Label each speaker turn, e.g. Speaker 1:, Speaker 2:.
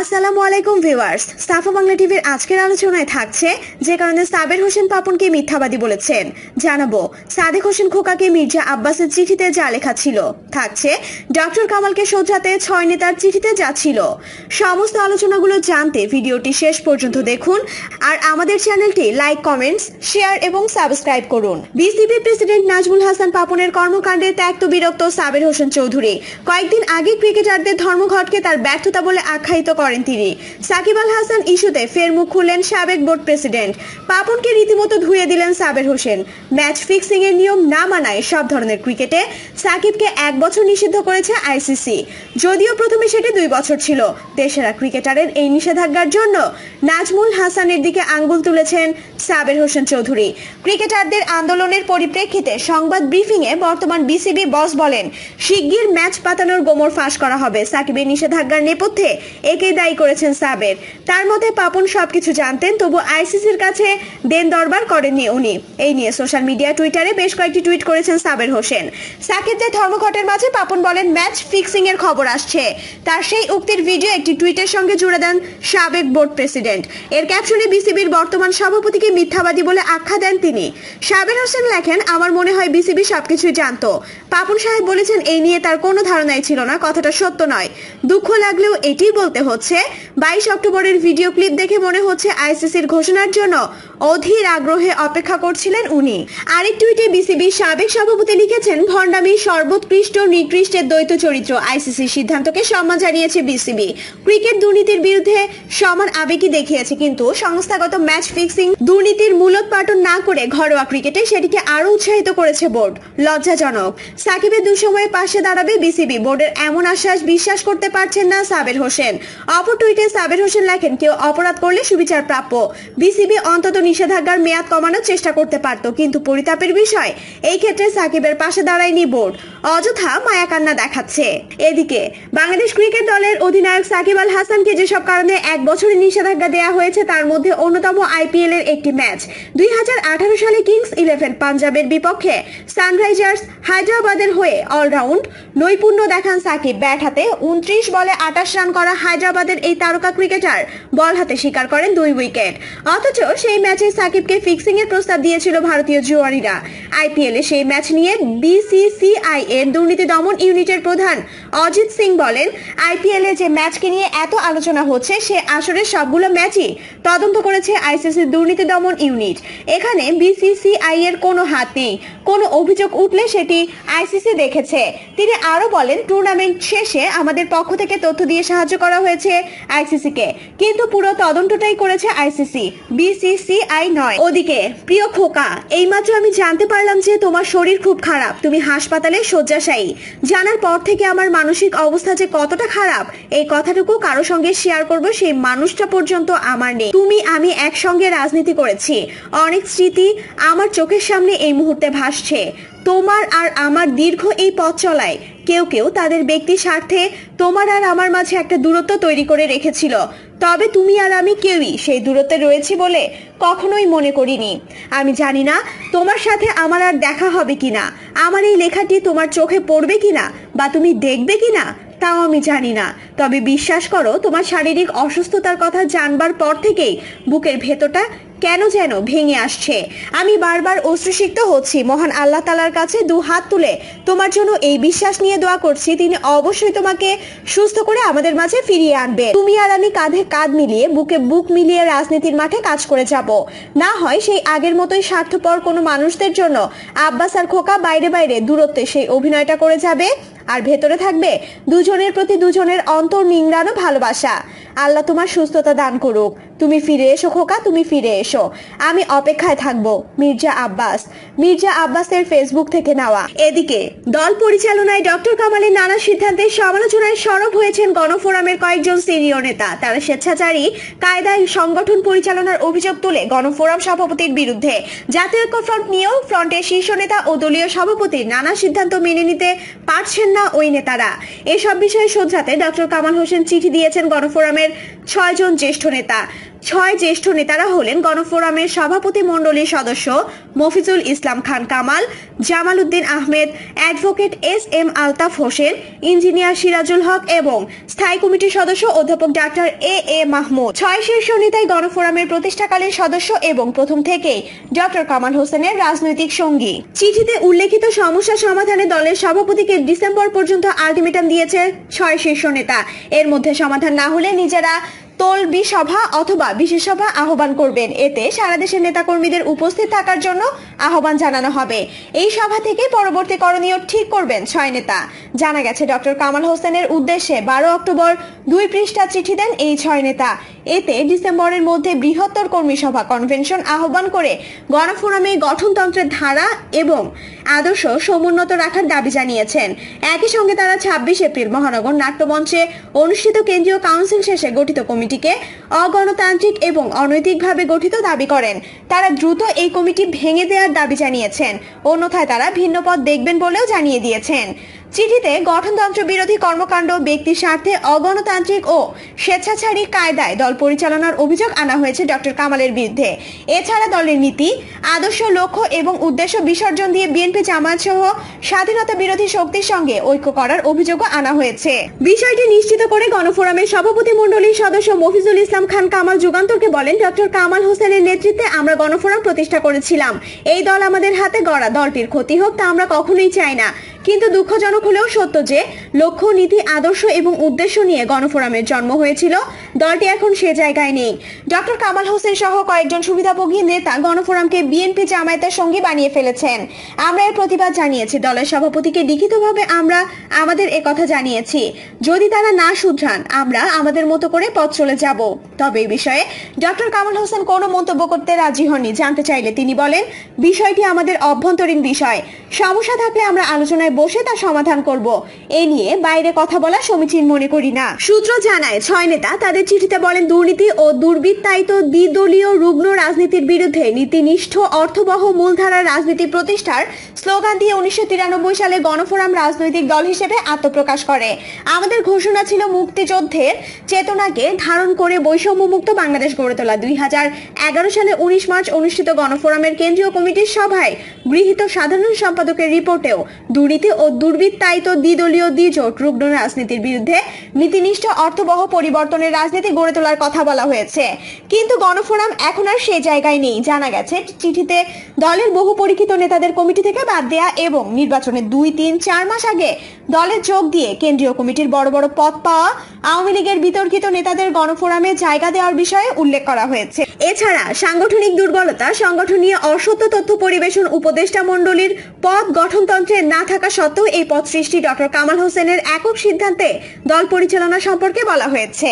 Speaker 1: আসসালামু আলাইকুম ভিউয়ার্স সাফা বাংলা টিভির আজকের আলোচনায় থাকছে যে কারণে সাবের হোসেন পাপনকে মিথ্যাবাদী বলেছেন জানাবো সাদেক হোসেন খোকাকে মির্জা আব্বাসের চিঠিতে যা লেখা ছিল থাকছে ডক্টর কামালকে সোজাতে ছয় নেতার চিঠিতে যা ছিল সমস্ত আলোচনাগুলো জানতে ভিডিওটি শেষ পর্যন্ত দেখুন আর আমাদের চ্যানেলটি লাইক কমেন্টস শেয়ার এবং সাবস্ক্রাইব করুন বিসিবি প্রেসিডেন্ট নাজমুল হাসান পাপনের কর্মকাণ্ডে ত্যাক্ত বিরক্ত সাবের হোসেন চৌধুরী কয়েকদিন আগে ক্রিকেটারদের ধর্মঘটকে তার ব্যর্থতা বলে আখ্যায়িত করেন তিনি সাকিব আল হাসান ইস্যুতে ফের মুখ খুললেন সাবেক বোর্ড প্রেসিডেন্ট পাপনকে রীতিমতো ধুয়ে দিলেন সাবের হোসেন ম্যাচ ফিক্সিং এর নিয়ম না মানায় সব ধরনের ক্রিকেটে সাকিবকে এক বছর নিষিদ্ধ করেছে আইসিসি যদিও প্রথমে সেটি দুই বছর ছিল দেশেরা ক্রিকেটারের এই নিষেধাজ্ঞার জন্য নাজমুল হাসানের দিকে আঙ্গুল তুলেছেন সাবের হোসেন চৌধুরী ক্রিকেটারদের আন্দোলনের পরিপ্রেক্ষিতে সংবাদ ব্রিফিংয়ে বর্তমান বিসিবি বস বলেন শিগগির ম্যাচ পাতানোর গোমর ফাঁস করা হবে সাকিবের নিষেধাজ্ঞার নেপথ্যে একে অনেকেই দায়ী করেছেন সাবের তার মধ্যে পাপন সবকিছু জানতেন তবু আইসিসির কাছে দেন দরবার করেননি উনি এই নিয়ে সোশ্যাল মিডিয়া টুইটারে বেশ কয়েকটি টুইট করেছেন সাবের হোসেন সাকিবদের ধর্মঘটের মাঝে পাপন বলেন ম্যাচ ফিক্সিং এর খবর আসছে তার সেই উক্তির ভিডিও একটি টুইটের সঙ্গে জুড়ে দেন সাবেক বোর্ড প্রেসিডেন্ট এর ক্যাপশনে বিসিবির বর্তমান সভাপতিকে মিথ্যাবাদী বলে আখ্যা দেন তিনি সাবের হোসেন লেখেন আমার মনে হয় বিসিবি সবকিছুই জানত পাপন সাহেব বলেছেন এই নিয়ে তার কোনো ধারণাই ছিল না কথাটা সত্য নয় দুঃখ লাগলেও এটি বলতে হচ্ছে হচ্ছে বাইশ অক্টোবরের ভিডিও ক্লিপ দেখে মনে হচ্ছে আইসিসির ঘোষণার জন্য অধীর আগ্রহে অপেক্ষা করছিলেন উনি আরেক টুইটে বিসিবির সাবেক সভাপতি লিখেছেন ভণ্ডামির সর্বোৎকৃষ্ট নিকৃষ্টের দ্বৈত চরিত্র আইসিসির সিদ্ধান্তকে সম্মান জানিয়েছে বিসিবি ক্রিকেট দুর্নীতির বিরুদ্ধে সমান আবেগই দেখিয়েছে কিন্তু সংস্থাগত ম্যাচ ফিক্সিং দুর্নীতির মূলোৎপাটন না করে ঘরোয়া ক্রিকেটে সেটিকে আরও উৎসাহিত করেছে বোর্ড লজ্জাজনক সাকিবের দুসময়ে পাশে দাঁড়াবে বিসিবি বোর্ডের এমন আশ্বাস বিশ্বাস করতে পারছেন না সাবের হোসেন অপর টুইটে সাবের হোসেন লেখেন কেউ অপরাধ করলে সুবিচার প্রাপ্য বিসিবি অন্তত নিষেধাজ্ঞার মেয়াদ কমানোর চেষ্টা করতে পারত কিন্তু পরিতাপের বিষয় এই ক্ষেত্রে সাকিবের পাশে দাঁড়ায়নি বোর্ড অযথা মায়াকান্না দেখাচ্ছে এদিকে বাংলাদেশ ক্রিকেট দলের অধিনায়ক সাকিব আল হাসানকে যেসব কারণে এক বছরের নিষেধাজ্ঞা দেওয়া হয়েছে তার মধ্যে অন্যতম আইপিএল এর একটি ম্যাচ দুই সালে কিংস ইলেভেন পাঞ্জাবের বিপক্ষে সানরাইজার্স হায়দ্রাবাদের হয়ে অলরাউন্ড নৈপুণ্য দেখান সাকিব ব্যাট হাতে উনত্রিশ বলে আটাশ রান করা হায়দ্রাবাদ হায়দ্রাবাদের এই তারকা ক্রিকেটার বল হাতে শিকার করেন দুই উইকেট অথচ সেই ম্যাচে সাকিবকে ফিক্সিং এর প্রস্তাব দিয়েছিল ভারতীয় জুয়ারিরা আইপিএল এ সেই ম্যাচ নিয়ে বিসিসিআই এর দুর্নীতি দমন ইউনিটের প্রধান অজিত সিং বলেন আইপিএল এ যে ম্যাচকে নিয়ে এত আলোচনা হচ্ছে সে আসলে সবগুলো ম্যাচই তদন্ত করেছে আইসিসি দুর্নীতি দমন ইউনিট এখানে বিসিসিআই এর কোনো হাত নেই কোনো অভিযোগ উঠলে সেটি আইসিসি দেখেছে তিনি আরো বলেন টুর্নামেন্ট শেষে আমাদের পক্ষ থেকে তথ্য দিয়ে সাহায্য করা হয়েছে করেছে আইসিসি কে কিন্তু পুরো তদন্তটাই করেছে আইসিসি বিসিসিআই নয় ওদিকে প্রিয় খোকা এইমাত্র আমি জানতে পারলাম যে তোমার শরীর খুব খারাপ তুমি হাসপাতালে শয্যাশায়ী জানার পর থেকে আমার মানসিক অবস্থা যে কতটা খারাপ এই কথাটুকু কারো সঙ্গে শেয়ার করব সেই মানুষটা পর্যন্ত আমার নেই তুমি আমি একসঙ্গে রাজনীতি করেছি অনেক স্মৃতি আমার চোখের সামনে এই মুহূর্তে ভাসছে তোমার আর আমার দীর্ঘ এই পথ চলায় কেউ কেউ তাদের ব্যক্তি স্বার্থে তোমার আর আমার মাঝে একটা দূরত্ব তৈরি করে রেখেছিল তবে তুমি আর আমি কেউই সেই দূরত্বে রয়েছি বলে কখনোই মনে করিনি আমি জানি না তোমার সাথে আমার আর দেখা হবে কি না আমার এই লেখাটি তোমার চোখে পড়বে কি না বা তুমি দেখবে কি না তাও আমি জানি না তবে বিশ্বাস করো তোমার শারীরিক অসুস্থতার কথা জানবার পর থেকেই বুকের ভেতরটা কেন যেন ভেঙে আসছে আমি বারবার অশ্রুসিক্ত হচ্ছি মহান আল্লাহ তালার কাছে দু হাত তুলে তোমার জন্য এই বিশ্বাস নিয়ে দোয়া করছি তিনি অবশ্যই তোমাকে সুস্থ করে আমাদের মাঝে ফিরিয়ে আনবে তুমি আর আমি কাঁধে কাঁধ মিলিয়ে বুকে বুক মিলিয়ে রাজনীতির মাঠে কাজ করে যাব না হয় সেই আগের মতোই স্বার্থপর কোনো মানুষদের জন্য আব্বাস আর খোকা বাইরে বাইরে দূরত্বে সেই অভিনয়টা করে যাবে আর ভেতরে থাকবে দুজনের প্রতি দুজনের অন্তর নিংড়ানো ভালোবাসা আল্লাহ তোমার সুস্থতা দান করুক তুমি ফিরে এসো খোকা তুমি ফিরে এসো আমি অপেক্ষায় থাকবো মির্জা আব্বাস মির্জা আব্বাসের ফেসবুক থেকে নেওয়া এদিকে দল পরিচালনায় ডক্টর কামালের নানা সিদ্ধান্তের সমালোচনায় সরব হয়েছেন গণফোরামের কয়েকজন সিনিয়র নেতা তারা স্বেচ্ছাচারী কায়দায় সংগঠন পরিচালনার অভিযোগ তুলে গণফোরাম সভাপতির বিরুদ্ধে জাতীয় ফ্রন্ট নিয়েও ফ্রন্টের শীর্ষ নেতা ও দলীয় সভাপতির নানা সিদ্ধান্ত মেনে নিতে পারছেন না ওই নেতারা এসব বিষয়ে শোধরাতে ডক্টর কামাল হোসেন চিঠি দিয়েছেন গণফোরামের ছয়জন জ্যেষ্ঠ নেতা ছয় জ্যেষ্ঠ নেতারা হলেন গণফোরামের সভাপতি মণ্ডলীর সদস্য Mofizul Islam Khan Kamal Jamal Uddin Ahmed advocate S M Altaf Hossain engineer Sirajul Haque এবং স্থায়ী কমিটির সদস্য অধ্যাপক ডাক্তার এ এ মাহমুদ ছয় শীর্ষ নেতাই গণফোরামের প্রতিষ্ঠাকালীন সদস্য এবং প্রথম থেকে ডক্টর কামাল হোসেনের রাজনৈতিক সঙ্গী চিঠিতে উল্লেখিত সমস্যা সমাধানে দলের সভাপতিকে ডিসেম্বর পর্যন্ত আলটিমেটাম দিয়েছে ছয় শীর্ষ নেতা এর মধ্যে সমাধান না হলে নিজেরা তলবি সভা অথবা বিশেষ সভা আহ্বান করবেন এতে সারা দেশের নেতাকর্মীদের উপস্থিত থাকার জন্য আহ্বান জানানো হবে এই সভা থেকে পরবর্তী করণীয় ঠিক করবেন ছয় নেতা জানা গেছে ডক্টর কামাল হোসেনের উদ্দেশ্যে বারো অক্টোবর দুই পৃষ্ঠা চিঠি দেন এই ছয় নেতা এতে ডিসেম্বরের মধ্যে বৃহত্তর কর্মী সভা কনভেনশন আহ্বান করে গণফোরামে গঠনতন্ত্রের ধারা এবং আদর্শ সমুন্নত রাখার দাবি জানিয়েছেন একই সঙ্গে তারা ছাব্বিশ এপ্রিল মহানগর নাট্যমঞ্চে অনুষ্ঠিত কেন্দ্রীয় কাউন্সিল শেষে গঠিত কমিটিকে অগণতান্ত্রিক এবং অনৈতিকভাবে গঠিত দাবি করেন তারা দ্রুত এই কমিটি ভেঙে দেওয়ার দাবি জানিয়েছেন অন্যথায় তারা ভিন্ন পথ দেখবেন বলেও জানিয়ে দিয়েছেন চিঠিতে গঠনতন্ত্র বিরোধী কর্মকাণ্ড ব্যক্তি স্বার্থে অগণতান্ত্রিক ও স্বেচ্ছাচারী কায়দায় দল পরিচালনার অভিযোগ আনা হয়েছে ডক্টর কামালের বিরুদ্ধে এছাড়া দলের নীতি আদর্শ লক্ষ্য এবং উদ্দেশ্য বিসর্জন দিয়ে বিএনপি জামাত সহ স্বাধীনতা বিরোধী শক্তির সঙ্গে ঐক্য করার অভিযোগও আনা হয়েছে বিষয়টি নিশ্চিত করে গণফোরামের সভাপতি মন্ডলীর সদস্য মফিজুল ইসলাম খান কামাল যুগান্তরকে বলেন ডক্টর কামাল হোসেনের নেতৃত্বে আমরা গণফোরাম প্রতিষ্ঠা করেছিলাম এই দল আমাদের হাতে গড়া দলটির ক্ষতি হোক তা আমরা কখনোই চাই না কিন্তু দুঃখজনক হলেও সত্য যে লক্ষ্য নীতি আদর্শ এবং উদ্দেশ্য নিয়ে গণফোরামের জন্ম হয়েছিল দলটি এখন সে জায়গায় নেই ডক্টর কামাল হোসেন সহ কয়েকজন সুবিধাভোগী নেতা গণফোরামকে বিএনপি জামায়াতের সঙ্গে বানিয়ে ফেলেছেন আমরা এর প্রতিবাদ জানিয়েছি দলের সভাপতিকে লিখিতভাবে আমরা আমাদের কথা জানিয়েছি যদি তারা না শুধরান আমরা আমাদের মতো করে পথ চলে যাব তবে এই বিষয়ে ডক্টর কামাল হোসেন কোনো মন্তব্য করতে রাজি হননি জানতে চাইলে তিনি বলেন বিষয়টি আমাদের অভ্যন্তরীণ বিষয় সমস্যা থাকলে আমরা আলোচনায় বসে তা সমাধান করব এ নিয়ে বাইরে কথা বলা সমীচীন মনে করি না সূত্র জানায় ছয় নেতা তাদের চিঠিতে বলেন দুর্নীতি ও দুর্বৃত্তায়িত দ্বিদলীয় রুগ্ন রাজনীতির বিরুদ্ধে নীতিনিষ্ঠ অর্থবহ মূলধারার রাজনীতি প্রতিষ্ঠার স্লোগান দিয়ে উনিশশো সালে গণফোরাম রাজনৈতিক দল হিসেবে আত্মপ্রকাশ করে আমাদের ঘোষণা ছিল মুক্তিযুদ্ধের চেতনাকে ধারণ করে বৈষম্যমুক্ত বাংলাদেশ গড়ে তোলা দুই এগারো সালে উনিশ মার্চ অনুষ্ঠিত গণফোরামের কেন্দ্রীয় কমিটির সভায় গৃহীত সাধারণ সম্পাদকের রিপোর্টেও দুর্নীতি ও দুর্বৃত্তায়িত দ্বিদলীয় দ্বিজোট রুগ্ন রাজনীতির বিরুদ্ধে নীতিনিষ্ঠ অর্থবহ পরিবর্তনের রাজনীতি গড়ে তোলার কথা বলা হয়েছে কিন্তু গণফোরাম এখন আর সেই জায়গায় নেই জানা গেছে চিঠিতে দলের বহু পরীক্ষিত নেতাদের কমিটি থেকে বাদ দেয়া এবং নির্বাচনে দুই তিন চার মাস আগে দলে যোগ দিয়ে কেন্দ্রীয় কমিটির বড় বড় পদ পাওয়া আওয়ামী লীগের বিতর্কিত নেতাদের গণফোরামে জায়গা দেওয়ার বিষয়ে উল্লেখ করা হয়েছে এছাড়া সাংগঠনিক দুর্বলতা সংগঠনীয় অসত্য তথ্য পরিবেশন উপদেষ্টা মন্ডলীর পদ গঠনতন্ত্রে না থাকা সত্ত্বেও এই পদ সৃষ্টি ডক্টর কামাল হোসেনের একক সিদ্ধান্তে দল পরি পরিচালনা সম্পর্কে বলা হয়েছে